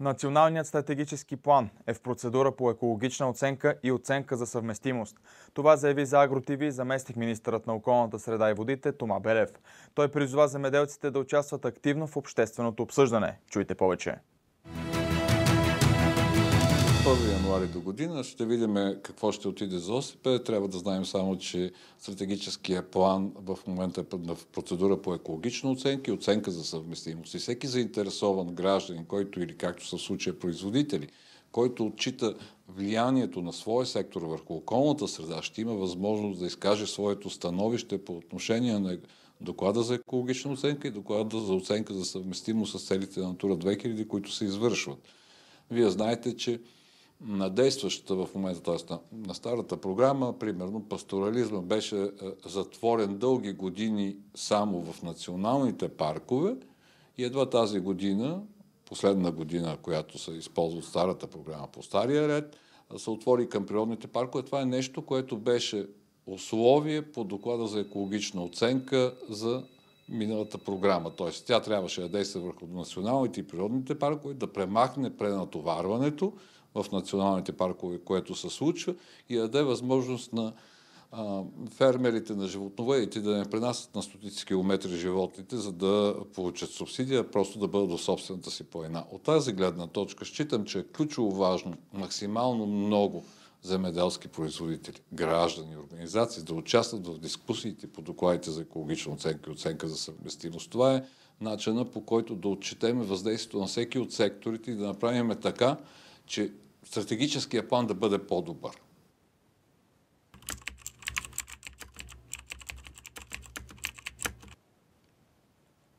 Националният стратегически план е в процедура по екологична оценка и оценка за съвместимост. Това заяви за Агротиви заместник министърът на околната среда и водите Тома Белев. Той призова земеделците да участват активно в общественото обсъждане. Чуйте повече. 1 януари до година ще видим какво ще отиде за ОСП. Трябва да знаем само, че стратегическия план в момента е в процедура по екологична оценка и оценка за съвместимост. И всеки заинтересован гражданин, който или както са в случая производители, който отчита влиянието на своя сектор върху околната среда, ще има възможност да изкаже своето становище по отношение на доклада за екологична оценка и доклада за оценка за съвместимост с целите на Натура 2000, които се извършват. Вие знаете, че на действащата в момента, т.е. на старата програма, примерно пасторализма беше е, затворен дълги години само в националните паркове и едва тази година, последна година, която се използва от старата програма по стария ред, се отвори към природните паркове. Това е нещо, което беше условие по доклада за екологична оценка за миналата програма. Т.е. тя трябваше да действа върху националните и природните паркове, да премахне пренатоварването в националните паркове, което се случва и да даде възможност на а, фермерите на животновъдите да не пренасят на стотици километри животните, за да получат субсидия, просто да бъдат в собствената си планина. От тази гледна точка считам, че е ключово важно максимално много – земеделски производители, граждани и организации да участват в дискусиите по докладите за екологична оценка и оценка за съвместимост. Това е начина по който да отчетем въздействието на всеки от секторите и да направим така, че стратегическия план да бъде по-добър.